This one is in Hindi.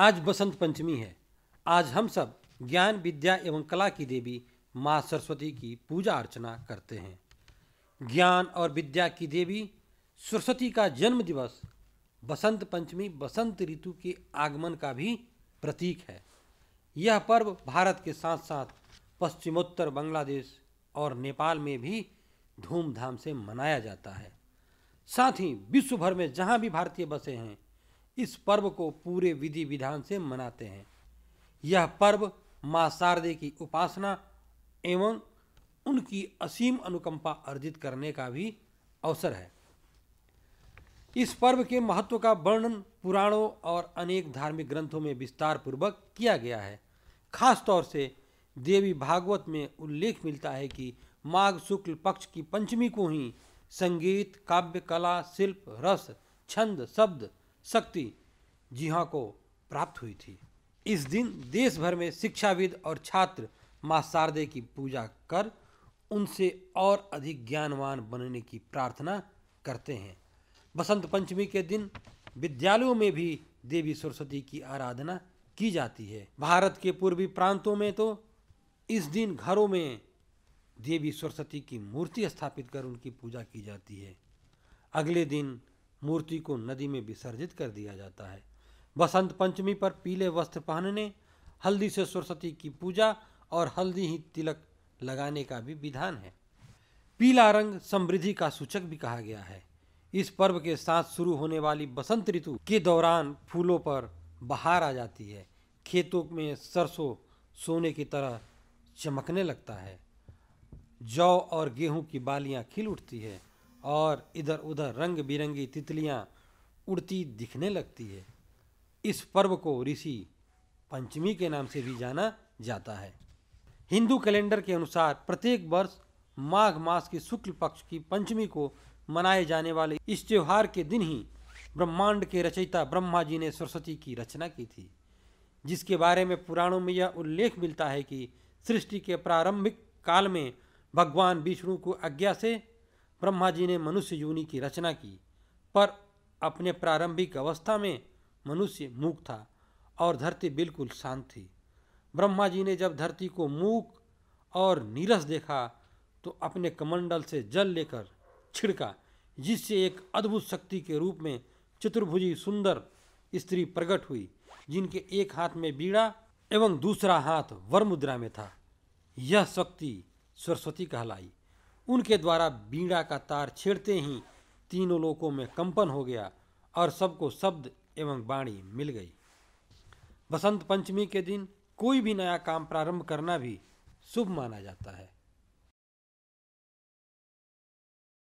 आज बसंत पंचमी है आज हम सब ज्ञान विद्या एवं कला की देवी माँ सरस्वती की पूजा अर्चना करते हैं ज्ञान और विद्या की देवी सरस्वती का जन्म दिवस बसंत पंचमी बसंत ऋतु के आगमन का भी प्रतीक है यह पर्व भारत के साथ साथ पश्चिमोत्तर बांग्लादेश और नेपाल में भी धूमधाम से मनाया जाता है साथ ही विश्व भर में जहाँ भी भारतीय बसे हैं इस पर्व को पूरे विधि विधान से मनाते हैं यह पर्व माँ शारदे की उपासना एवं उनकी असीम अनुकंपा अर्जित करने का भी अवसर है इस पर्व के महत्व का वर्णन पुराणों और अनेक धार्मिक ग्रंथों में विस्तार पूर्वक किया गया है खास तौर से देवी भागवत में उल्लेख मिलता है कि माघ शुक्ल पक्ष की पंचमी को ही संगीत काव्य कला शिल्प रस छंद शब्द शक्ति जिहा को प्राप्त हुई थी इस दिन देश भर में शिक्षाविद और छात्र माँ शारदे की पूजा कर उनसे और अधिक ज्ञानवान बनने की प्रार्थना करते हैं बसंत पंचमी के दिन विद्यालयों में भी देवी सरस्वती की आराधना की जाती है भारत के पूर्वी प्रांतों में तो इस दिन घरों में देवी सरस्वती की मूर्ति स्थापित कर उनकी पूजा की जाती है अगले दिन मूर्ति को नदी में विसर्जित कर दिया जाता है बसंत पंचमी पर पीले वस्त्र पहनने हल्दी से सरस्वती की पूजा और हल्दी ही तिलक लगाने का भी विधान है पीला रंग समृद्धि का सूचक भी कहा गया है इस पर्व के साथ शुरू होने वाली बसंत ऋतु के दौरान फूलों पर बहार आ जाती है खेतों में सरसों सोने की तरह चमकने लगता है जौ और गेहूं की बालियां खिल उठती है और इधर उधर रंग बिरंगी तितलियाँ उड़ती दिखने लगती है इस पर्व को ऋषि पंचमी के नाम से भी जाना जाता है हिंदू कैलेंडर के अनुसार प्रत्येक वर्ष माघ मास के शुक्ल पक्ष की पंचमी को मनाए जाने वाले इस त्यौहार के दिन ही ब्रह्मांड के रचयिता ब्रह्मा जी ने सरस्वती की रचना की थी जिसके बारे में पुराणों में यह उल्लेख मिलता है कि सृष्टि के प्रारंभिक काल में भगवान विष्णु को आज्ञा से ब्रह्मा जी ने मनुष्य योनि की रचना की पर अपने प्रारंभिक अवस्था में मनुष्य मूक था और धरती बिल्कुल शांत थी ब्रह्मा जी ने जब धरती को मूक और नीरस देखा तो अपने कमंडल से जल लेकर छिड़का जिससे एक अद्भुत शक्ति के रूप में चतुर्भुजी सुंदर स्त्री प्रकट हुई जिनके एक हाथ में बीड़ा एवं दूसरा हाथ वर मुद्रा में था यह शक्ति सरस्वती कहलाई उनके द्वारा बीड़ा का तार छेड़ते ही तीनों लोकों में कंपन हो गया और सबको शब्द एवं वाणी मिल गई बसंत पंचमी के दिन कोई भी नया काम प्रारंभ करना भी शुभ माना जाता है